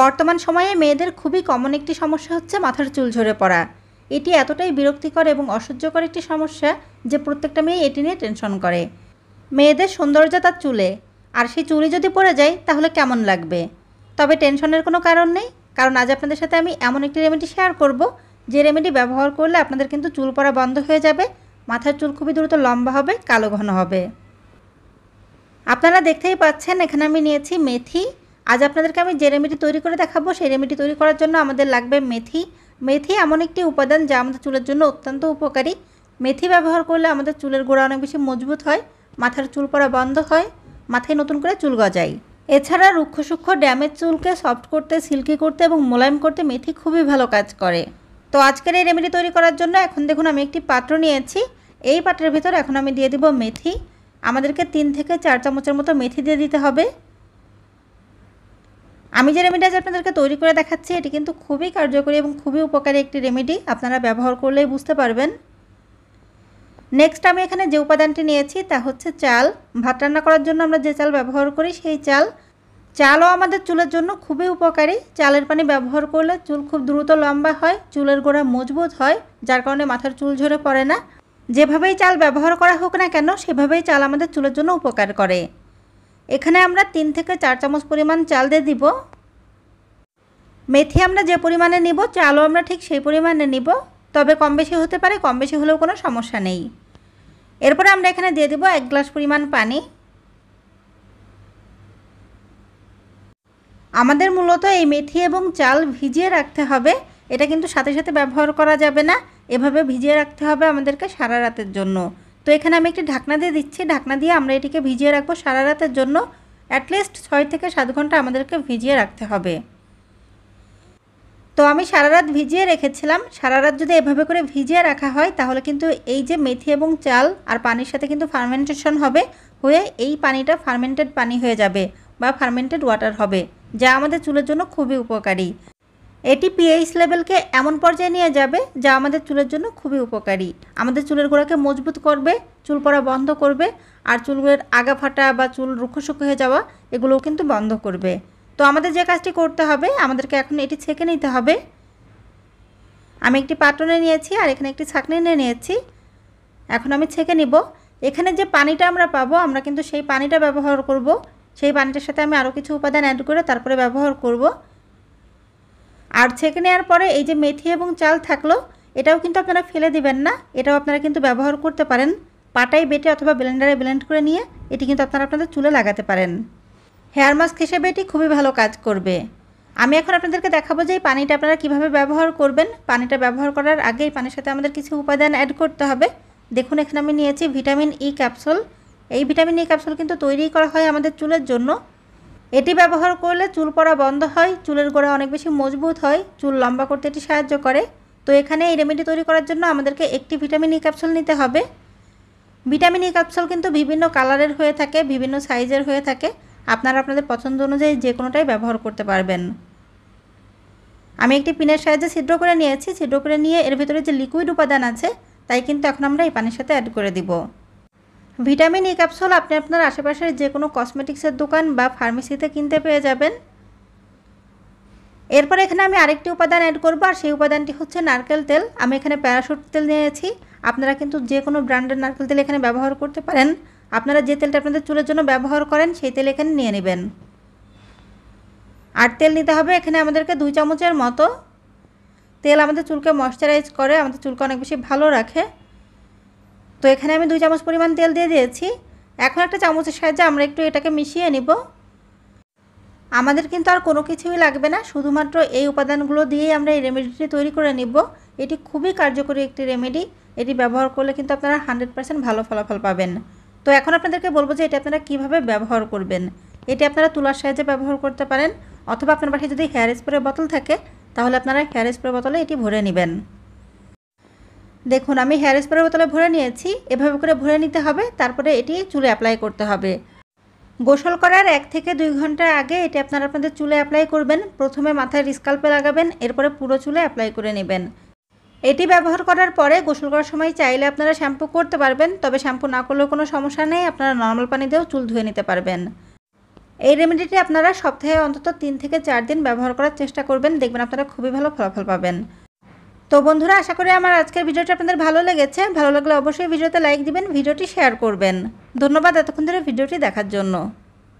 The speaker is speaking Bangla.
বর্তমান সময়ে মেয়েদের খুবই কমন একটি সমস্যা হচ্ছে মাথার চুল ঝরে পড়া এটি এতটাই বিরক্তিকর এবং অসহ্যকর একটি সমস্যা যে প্রত্যেকটা মেয়ে এটি নিয়ে টেনশন করে মেয়েদের সৌন্দর্য তার চুলে আর সেই চুলে যদি পড়ে যায় তাহলে কেমন লাগবে তবে টেনশনের কোনো কারণ নেই কারণ আজ আপনাদের সাথে আমি এমন একটি রেমেডি শেয়ার করব যে রেমেডি ব্যবহার করলে আপনাদের কিন্তু চুল পড়া বন্ধ হয়ে যাবে মাথার চুল খুবই দ্রুত লম্বা হবে কালো ঘন হবে আপনারা দেখতেই পাচ্ছেন এখানে আমি নিয়েছি মেথি আজ আপনাদেরকে আমি যে রেমেডি তৈরি করে দেখাবো সেই রেমেডি তৈরি করার জন্য আমাদের লাগবে মেথি মেথি এমন একটি উপাদান যা আমাদের চুলের জন্য অত্যন্ত উপকারী মেথি ব্যবহার করলে আমাদের চুলের গোড়া অনেক বেশি মজবুত হয় মাথার চুল পড়া বন্ধ হয় মাথায় নতুন করে চুল গজায় এছাড়া রুক্ষসূক্ষ্ম ড্যামেজ চুলকে সফট করতে সিল্কি করতে এবং মোলায়েম করতে মেথি খুবই ভালো কাজ করে তো আজকের এই রেমেডি তৈরি করার জন্য এখন দেখুন আমি একটি পাত্র নিয়েছি এই পাত্রের ভিতর এখন আমি দিয়ে দিব মেথি আমাদেরকে তিন থেকে চার চামচের মতো মেথি দিয়ে দিতে হবে আমি যে আছে আপনাদেরকে তৈরি করে দেখাচ্ছি এটি কিন্তু খুবই কার্যকরী এবং খুবই উপকারী একটি রেমেডি আপনারা ব্যবহার করলেই বুঝতে পারবেন নেক্সট আমি এখানে যে উপাদানটি নিয়েছি তা হচ্ছে চাল ভাত রান্না করার জন্য আমরা যে চাল ব্যবহার করি সেই চাল চালও আমাদের চুলের জন্য খুবই উপকারী চালের পানি ব্যবহার করলে চুল খুব দ্রুত লম্বা হয় চুলের গোড়া মজবুত হয় যার কারণে মাথার চুল ঝরে পড়ে না যেভাবেই চাল ব্যবহার করা হোক না কেন সেভাবেই চাল আমাদের চুলের জন্য উপকার করে এখানে আমরা তিন থেকে চার চামচ পরিমাণ চাল দিয়ে দিব মেথি আমরা যে পরিমাণে নিব চালও আমরা ঠিক সেই পরিমাণে নিব তবে কম বেশি হতে পারে কম বেশি হলেও কোনো সমস্যা নেই এরপরে আমরা এখানে দিয়ে দিব এক গ্লাস পরিমাণ পানি আমাদের মূলত এই মেথি এবং চাল ভিজিয়ে রাখতে হবে এটা কিন্তু সাথে সাথে ব্যবহার করা যাবে না এভাবে ভিজিয়ে রাখতে হবে আমাদেরকে সারা রাতের জন্য তো এখানে আমি একটি ঢাকনা দিয়ে দিচ্ছি ঢাকনা দিয়ে আমরা এটিকে ভিজিয়ে রাখবো সারা রাতের জন্য অ্যাটলিস্ট ছয় থেকে সাত ঘন্টা আমাদেরকে ভিজিয়ে রাখতে হবে তো আমি সারা রাত ভিজিয়ে রেখেছিলাম সারা রাত যদি এভাবে করে ভিজিয়ে রাখা হয় তাহলে কিন্তু এই যে মেথি এবং চাল আর পানির সাথে কিন্তু ফার্মেন্টেশন হবে হয়ে এই পানিটা ফার্মেন্টেড পানি হয়ে যাবে বা ফার্মেন্টেড ওয়াটার হবে যা আমাদের চুলের জন্য খুবই উপকারী এটি পিএইচ লেভেলকে এমন পর্যায়ে নিয়ে যাবে যা আমাদের চুলের জন্য খুবই উপকারী আমাদের চুলের গোড়াকে মজবুত করবে চুল পড়া বন্ধ করবে আর চুলের আগা ফাটা বা চুল রুক্ষসুক্ষ হয়ে যাওয়া এগুলোও কিন্তু বন্ধ করবে তো আমাদের যে কাজটি করতে হবে আমাদেরকে এখন এটি ছেঁকে নিতে হবে আমি একটি পাটনে নিয়েছি আর এখানে একটি ছাঁকনি নিয়ে নিয়েছি এখন আমি ছেঁকে নিব এখানে যে পানিটা আমরা পাবো আমরা কিন্তু সেই পানিটা ব্যবহার করব সেই পানিটার সাথে আমি আরও কিছু উপাদান অ্যাড করে তারপরে ব্যবহার করব আর ছেঁকে নেওয়ার পরে এই যে মেথি এবং চাল থাকলো এটাও কিন্তু আপনারা ফেলে দিবেন না এটাও আপনারা কিন্তু ব্যবহার করতে পারেন পাটাই বেটে অথবা ব্লেন্ডারে ব্লেন্ড করে নিয়ে এটি কিন্তু আপনারা আপনাদের চুলে লাগাতে পারেন হেয়ার মাস্ক হিসেবে এটি খুবই ভালো কাজ করবে আমি এখন আপনাদেরকে দেখাবো যে এই পানিটা আপনারা কীভাবে ব্যবহার করবেন পানিটা ব্যবহার করার আগে এই পানির সাথে আমাদের কিছু উপাদান অ্যাড করতে হবে দেখুন এখানে আমি নিয়েছি ভিটামিন ই e ক্যাপসুল এই ভিটামিন ই e ক্যাপসুল কিন্তু তৈরি করা হয় আমাদের চুলের জন্য এটি ব্যবহার করলে চুল পড়া বন্ধ হয় চুলের গোড়া অনেক বেশি মজবুত হয় চুল লম্বা করতে এটি সাহায্য করে তো এখানে এই রেমেডি তৈরি করার জন্য আমাদেরকে একটি ভিটামিন ই e ক্যাপসুল নিতে হবে ভিটামিন ই e ক্যাপসুল কিন্তু বিভিন্ন কালারের হয়ে থাকে বিভিন্ন সাইজের হয়ে থাকে আপনারা আপনাদের পছন্দ অনুযায়ী যে কোনোটাই ব্যবহার করতে পারবেন আমি একটি পিনের সাহায্যে ছিদ্র করে নিয়েছি ছিদ্র করে নিয়ে এর ভিতরে যে লিকুইড উপাদান আছে তাই কিন্তু এখন আমরা এই পানির সাথে অ্যাড করে দিব ভিটামিন ই e ক্যাপসুল আপনি আপনার আশেপাশের যে কোনো কসমেটিক্সের দোকান বা ফার্মেসিতে কিনতে পেয়ে যাবেন এরপর এখানে আমি আরেকটি উপাদান অ্যাড করবো আর সেই উপাদানটি হচ্ছে নারকেল তেল আমি এখানে প্যারাশুট তেল নিয়েছি আপনারা কিন্তু যে কোনো ব্র্যান্ডের নারকেল তেল এখানে ব্যবহার করতে পারেন আপনারা যে তেলটা আপনাদের চুলের জন্য ব্যবহার করেন সেই তেল এখানে নিয়ে নেবেন আর তেল নিতে হবে এখানে আমাদেরকে দুই চামচের মতো তেল আমাদের চুলকে ময়শ্চারাইজ করে আমাদের চুলকে অনেক বেশি ভালো রাখে তো এখানে আমি দুই চামচ পরিমাণ তেল দিয়ে দিয়েছি এখন একটা চামচের সাহায্যে আমরা একটু এটাকে মিশিয়ে নিব আমাদের কিন্তু আর কোনো কিছুই লাগবে না শুধুমাত্র এই উপাদানগুলো দিয়েই আমরা এই রেমেডিটি তৈরি করে নিব এটি খুবই কার্যকরী একটি রেমেডি এটি ব্যবহার করলে কিন্তু আপনারা হান্ড্রেড পার্সেন্ট ভালো ফলাফল পাবেন তো এখন আপনাদেরকে বলবো যে এটি আপনারা কিভাবে ব্যবহার করবেন এটি আপনারা তুলার সাহায্যে ব্যবহার করতে পারেন অথবা আপনার পাশে যদি হেয়ার স্প্রে বোতল থাকে তাহলে আপনারা হেয়ার স্প্রে বোতলে এটি ভরে নেবেন দেখুন আমি হেয়ার স্প্রের বোতলে ভরে নিয়েছি এভাবে করে ভরে নিতে হবে তারপরে এটি চুলে অ্যাপ্লাই করতে হবে গোসল করার এক থেকে দুই ঘন্টা আগে এটি আপনারা আপনাদের চুলে অ্যাপ্লাই করবেন প্রথমে মাথায় রিস্কাল্পে লাগাবেন এরপরে পুরো চুলে অ্যাপ্লাই করে নেবেন এটি ব্যবহার করার পরে গোসল করার সময় চাইলে আপনারা শ্যাম্পু করতে পারবেন তবে শ্যাম্পু না করলেও কোনো সমস্যা নেই আপনারা নর্মাল পানি দিয়েও চুল ধুয়ে নিতে পারবেন এই রেমেডিটি আপনারা সপ্তাহে অন্তত তিন থেকে চার দিন ব্যবহার করার চেষ্টা করবেন দেখবেন আপনারা খুবই ভালো ফলাফল পাবেন তো বন্ধুরা আশা করি আমার আজকের ভিডিওটা আপনাদের ভালো লেগেছে ভালো লাগলে অবশ্যই ভিডিওতে লাইক দিবেন ভিডিওটি শেয়ার করবেন ধন্যবাদ এতক্ষণ ধরে ভিডিওটি দেখার জন্য